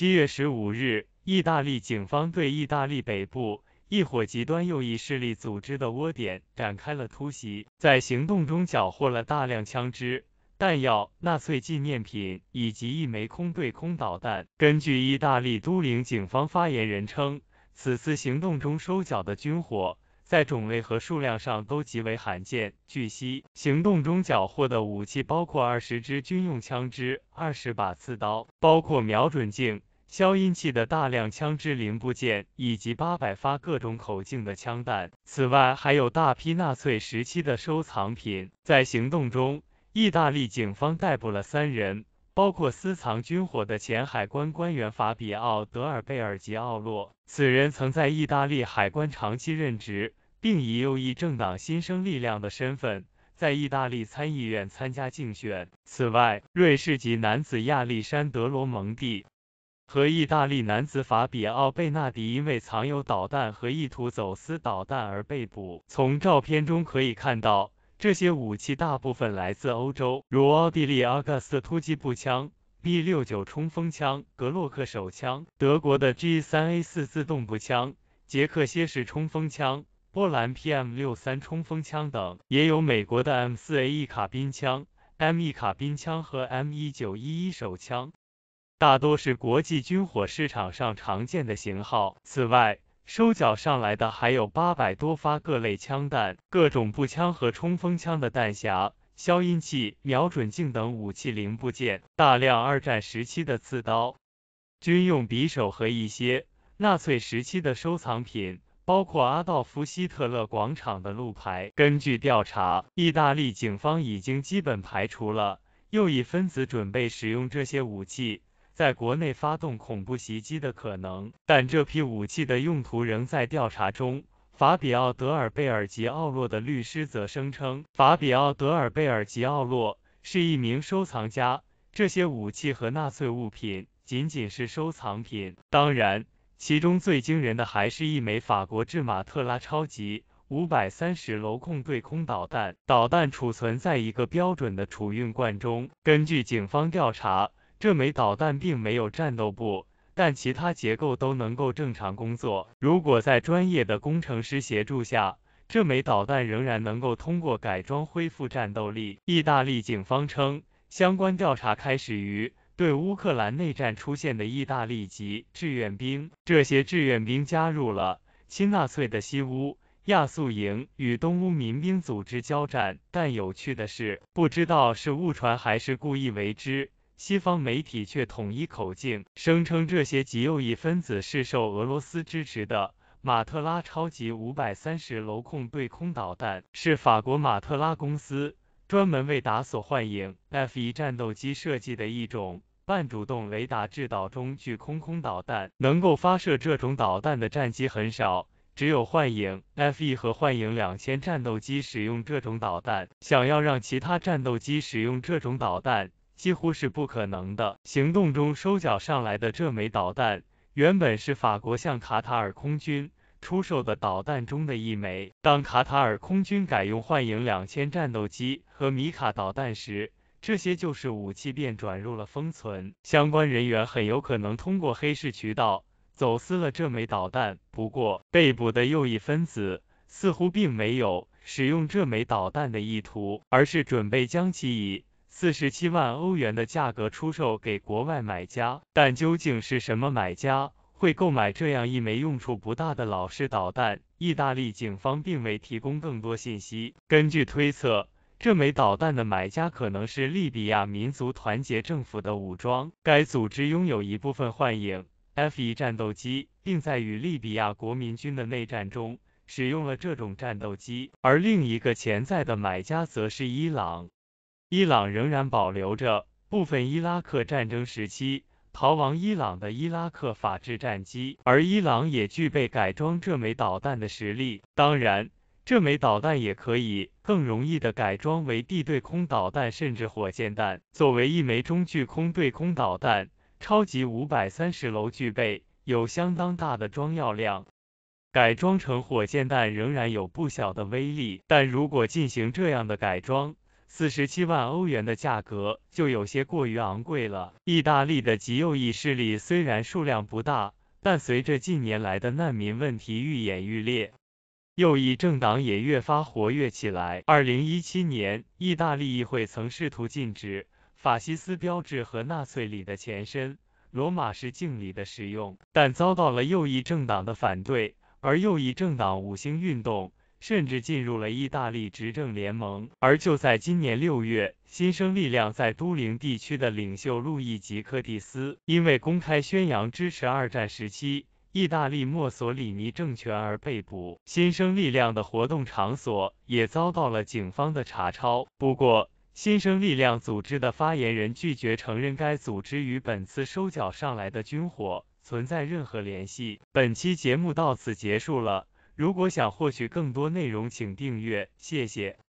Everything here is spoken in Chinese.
七月十五日，意大利警方对意大利北部一伙极端右翼势力组织的窝点展开了突袭，在行动中缴获了大量枪支、弹药、纳粹纪念品以及一枚空对空导弹。根据意大利都灵警方发言人称，此次行动中收缴的军火在种类和数量上都极为罕见。据悉，行动中缴获的武器包括二十支军用枪支、二十把刺刀，包括瞄准镜。消音器的大量枪支零部件以及八百发各种口径的枪弹，此外还有大批纳粹时期的收藏品。在行动中，意大利警方逮捕了三人，包括私藏军火的前海关官员法比奥·德尔贝尔吉奥洛，此人曾在意大利海关长期任职，并以右翼政党新生力量的身份在意大利参议院参加竞选。此外，瑞士籍男子亚历山德罗·蒙蒂。和意大利男子法比奥·贝纳迪因为藏有导弹和意图走私导弹而被捕。从照片中可以看到，这些武器大部分来自欧洲，如奥地利阿格斯突击步枪、B69 冲锋枪、格洛克手枪、德国的 G3A4 自动步枪、捷克蝎式冲锋枪、波兰 PM63 冲锋枪等，也有美国的 M4A1 卡宾枪、M1 卡宾枪和 M1911 手枪。大多是国际军火市场上常见的型号。此外，收缴上来的还有八百多发各类枪弹、各种步枪和冲锋枪的弹匣、消音器、瞄准镜等武器零部件，大量二战时期的刺刀、军用匕首和一些纳粹时期的收藏品，包括阿道夫·希特勒广场的路牌。根据调查，意大利警方已经基本排除了右翼分子准备使用这些武器。在国内发动恐怖袭击的可能，但这批武器的用途仍在调查中。法比奥·德尔贝尔吉奥洛的律师则声称，法比奥·德尔贝尔吉奥洛是一名收藏家，这些武器和纳粹物品仅仅是收藏品。当然，其中最惊人的还是一枚法国制马特拉超级五百三十楼控对空导弹，导弹储存在一个标准的储运罐中。根据警方调查。这枚导弹并没有战斗部，但其他结构都能够正常工作。如果在专业的工程师协助下，这枚导弹仍然能够通过改装恢复战斗力。意大利警方称，相关调查开始于对乌克兰内战出现的意大利籍志愿兵。这些志愿兵加入了亲纳粹的西乌亚速营，与东乌民兵组织交战。但有趣的是，不知道是误传还是故意为之。西方媒体却统一口径，声称这些极右翼分子是受俄罗斯支持的。马特拉超级五百三十楼控对空导弹是法国马特拉公司专门为达索幻影 F 一战斗机设计的一种半主动雷达制导中距空空导弹，能够发射这种导弹的战机很少，只有幻影 F 一和幻影两千战斗机使用这种导弹。想要让其他战斗机使用这种导弹。几乎是不可能的。行动中收缴上来的这枚导弹，原本是法国向卡塔尔空军出售的导弹中的一枚。当卡塔尔空军改用幻影两千战斗机和米卡导弹时，这些旧式武器便转入了封存。相关人员很有可能通过黑市渠道走私了这枚导弹。不过，被捕的右翼分子似乎并没有使用这枚导弹的意图，而是准备将其以。四十七万欧元的价格出售给国外买家，但究竟是什么买家会购买这样一枚用处不大的老式导弹？意大利警方并未提供更多信息。根据推测，这枚导弹的买家可能是利比亚民族团结政府的武装，该组织拥有一部分幻影 F-1 战斗机，并在与利比亚国民军的内战中使用了这种战斗机。而另一个潜在的买家则是伊朗。伊朗仍然保留着部分伊拉克战争时期逃亡伊朗的伊拉克法制战机，而伊朗也具备改装这枚导弹的实力。当然，这枚导弹也可以更容易的改装为地对空导弹，甚至火箭弹。作为一枚中距空对空导弹，超级五百三十楼具备有相当大的装药量，改装成火箭弹仍然有不小的威力。但如果进行这样的改装，四十七万欧元的价格就有些过于昂贵了。意大利的极右翼势力虽然数量不大，但随着近年来的难民问题愈演愈烈，右翼政党也越发活跃起来。二零一七年，意大利议会曾试图禁止法西斯标志和纳粹礼的前身——罗马式敬礼的使用，但遭到了右翼政党的反对。而右翼政党五星运动。甚至进入了意大利执政联盟。而就在今年六月，新生力量在都灵地区的领袖路易吉·科蒂斯因为公开宣扬支持二战时期意大利墨索里尼政权而被捕，新生力量的活动场所也遭到了警方的查抄。不过，新生力量组织的发言人拒绝承认该组织与本次收缴上来的军火存在任何联系。本期节目到此结束了。如果想获取更多内容，请订阅，谢谢。